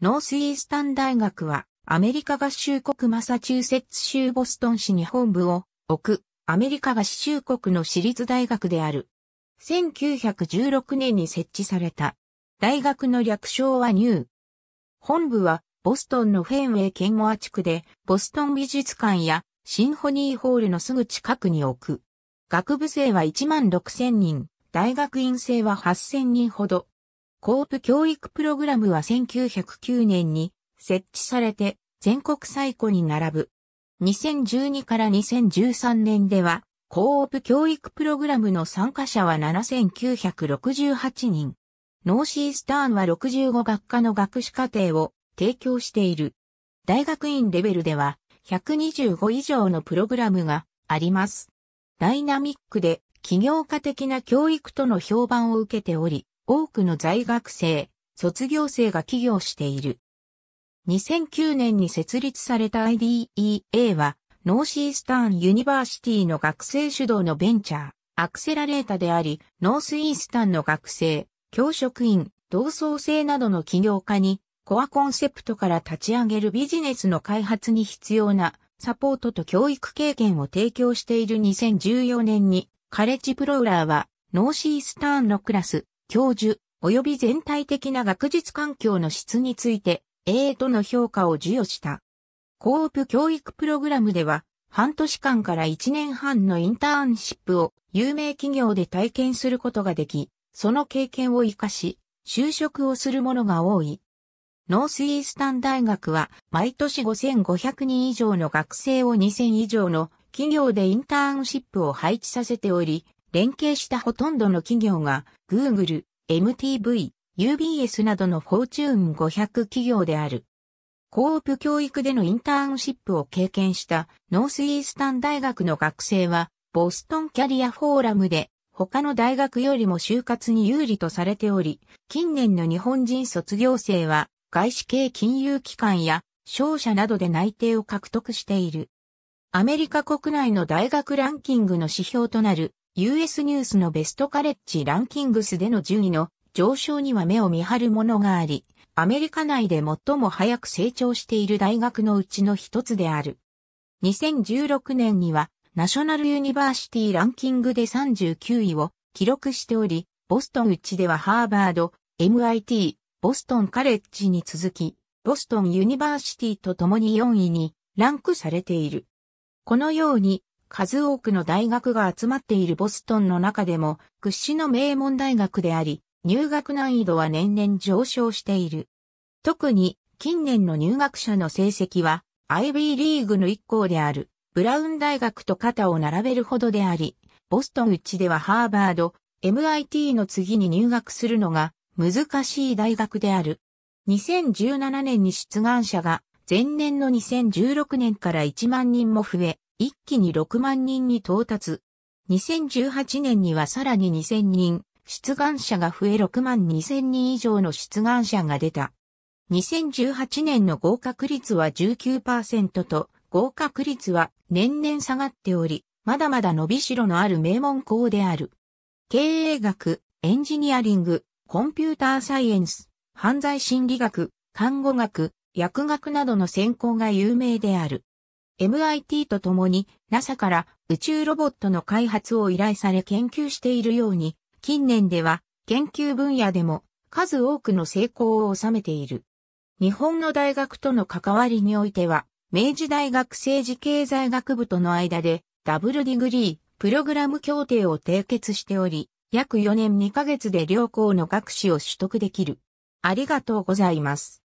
ノースイースタン大学は、アメリカ合衆国マサチューセッツ州ボストン市に本部を置く、アメリカ合衆国の私立大学である。1916年に設置された。大学の略称はニュー。本部は、ボストンのフェンウェイケンモア地区で、ボストン美術館やシンフォニーホールのすぐ近くに置く。学部生は1万6000人、大学院生は8000人ほど。コープ教育プログラムは1909年に設置されて全国最古に並ぶ。2012から2013年では、コープ教育プログラムの参加者は7968人。ノーシースターンは65学科の学士課程を提供している。大学院レベルでは125以上のプログラムがあります。ダイナミックで企業家的な教育との評判を受けており、多くの在学生、卒業生が起業している。2009年に設立された IDEA は、ノーシースターンユニバーシティの学生主導のベンチャー、アクセラレータであり、ノースイースタンの学生、教職員、同窓生などの起業家に、コアコンセプトから立ち上げるビジネスの開発に必要なサポートと教育経験を提供している2014年に、カレッジプローラーは、ノーシースターンのクラス、教授、及び全体的な学術環境の質について、A との評価を授与した。コープ教育プログラムでは、半年間から1年半のインターンシップを有名企業で体験することができ、その経験を活かし、就職をする者が多い。ノースイースタン大学は毎年5500人以上の学生を2000以上の企業でインターンシップを配置させており、連携したほとんどの企業が Google、MTV、UBS などのフォーチューン500企業である。コープ教育でのインターンシップを経験したノースイースタン大学の学生は、ボストンキャリアフォーラムで他の大学よりも就活に有利とされており、近年の日本人卒業生は外資系金融機関や商社などで内定を獲得している。アメリカ国内の大学ランキングの指標となる US ニュースのベストカレッジランキングスでの順位の上昇には目を見張るものがあり、アメリカ内で最も早く成長している大学のうちの一つである。2016年にはナショナルユニバーシティランキングで39位を記録しており、ボストンうちではハーバード、MIT、ボストンカレッジに続き、ボストンユニバーシティと共に4位にランクされている。このように数多くの大学が集まっているボストンの中でも屈指の名門大学であり、入学難易度は年々上昇している。特に近年の入学者の成績は、IB リーグの一校である、ブラウン大学と肩を並べるほどであり、ボストンうちではハーバード、MIT の次に入学するのが難しい大学である。2017年に出願者が前年の2016年から1万人も増え、一気に6万人に到達。2018年にはさらに2000人、出願者が増え6万2000人以上の出願者が出た。2018年の合格率は19%と、合格率は年々下がっており、まだまだ伸びしろのある名門校である。経営学、エンジニアリング、コンピューターサイエンス、犯罪心理学、看護学、薬学などの専攻が有名である。MIT と共に NASA から宇宙ロボットの開発を依頼され研究しているように、近年では研究分野でも数多くの成功を収めている。日本の大学との関わりにおいては、明治大学政治経済学部との間でダブルディグリープログラム協定を締結しており、約4年2ヶ月で両校の学士を取得できる。ありがとうございます。